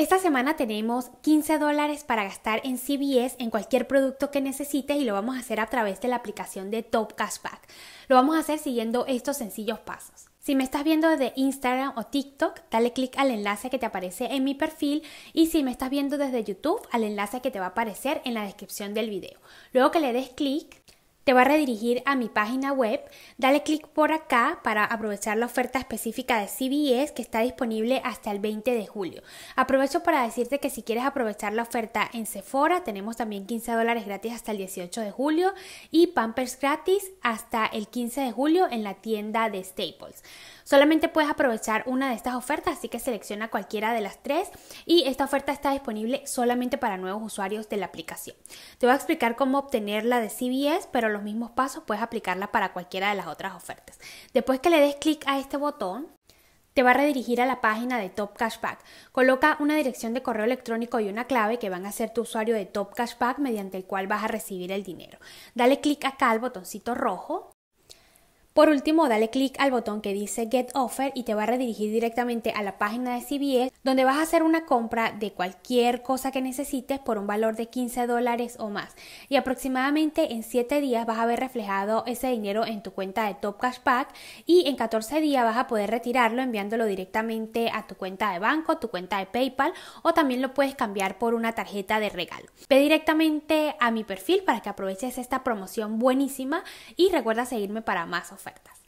Esta semana tenemos 15 dólares para gastar en CBS en cualquier producto que necesites y lo vamos a hacer a través de la aplicación de Top Cashback. Lo vamos a hacer siguiendo estos sencillos pasos. Si me estás viendo desde Instagram o TikTok, dale clic al enlace que te aparece en mi perfil y si me estás viendo desde YouTube, al enlace que te va a aparecer en la descripción del video. Luego que le des clic, te va a redirigir a mi página web. Dale clic por acá para aprovechar la oferta específica de CBS que está disponible hasta el 20 de julio. Aprovecho para decirte que si quieres aprovechar la oferta en Sephora, tenemos también 15 dólares gratis hasta el 18 de julio y Pampers gratis hasta el 15 de julio en la tienda de Staples. Solamente puedes aprovechar una de estas ofertas, así que selecciona cualquiera de las tres y esta oferta está disponible solamente para nuevos usuarios de la aplicación. Te voy a explicar cómo obtener la de CBS, pero los mismos pasos puedes aplicarla para cualquiera de las otras ofertas. Después que le des clic a este botón, te va a redirigir a la página de Top Cashback. Coloca una dirección de correo electrónico y una clave que van a ser tu usuario de Top Cashback mediante el cual vas a recibir el dinero. Dale clic acá al botoncito rojo por último, dale clic al botón que dice Get Offer y te va a redirigir directamente a la página de CBS donde vas a hacer una compra de cualquier cosa que necesites por un valor de 15 dólares o más. Y aproximadamente en 7 días vas a ver reflejado ese dinero en tu cuenta de Top Pack y en 14 días vas a poder retirarlo enviándolo directamente a tu cuenta de banco, tu cuenta de PayPal o también lo puedes cambiar por una tarjeta de regalo. Ve directamente a mi perfil para que aproveches esta promoción buenísima y recuerda seguirme para más ofertas. Perfecto.